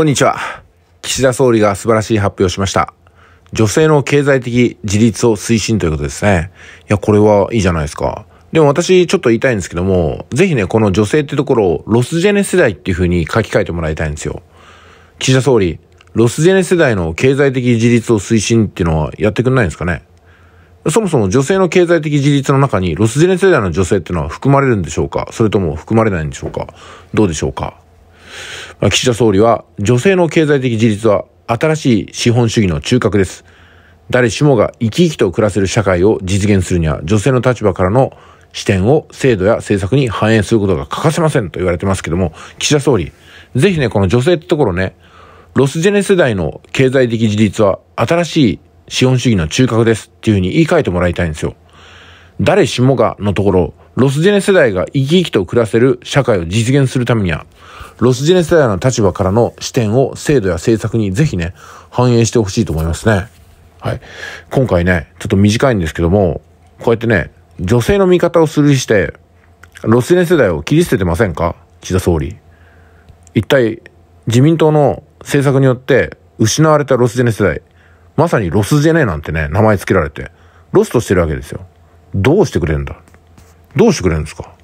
こんにちは。岸田総理が素晴らしい発表をしました。女性の経済的自立を推進ということですね。いや、これはいいじゃないですか。でも私ちょっと言いたいんですけども、ぜひね、この女性ってところをロスジェネ世代っていう風に書き換えてもらいたいんですよ。岸田総理、ロスジェネ世代の経済的自立を推進っていうのはやってくんないんですかねそもそも女性の経済的自立の中にロスジェネ世代の女性っていうのは含まれるんでしょうかそれとも含まれないんでしょうかどうでしょうかまあ、岸田総理は、女性の経済的自立は新しい資本主義の中核です。誰しもが生き生きと暮らせる社会を実現するには、女性の立場からの視点を制度や政策に反映することが欠かせませんと言われてますけども、岸田総理、ぜひね、この女性ってところね、ロスジェネ世代の経済的自立は新しい資本主義の中核ですっていうふうに言い換えてもらいたいんですよ。誰しもがのところ、ロスジェネ世代が生き生きと暮らせる社会を実現するためには、ロスジェネ世代の立場からの視点を制度や政策にぜひね、反映してほしいと思いますね。はい。今回ね、ちょっと短いんですけども、こうやってね、女性の味方をするして、ロスジェネ世代を切り捨ててませんか岸田総理。一体、自民党の政策によって失われたロスジェネ世代、まさにロスジェネなんてね、名前付けられて、ロストしてるわけですよ。どうしてくれるんだどうしてくれるんですか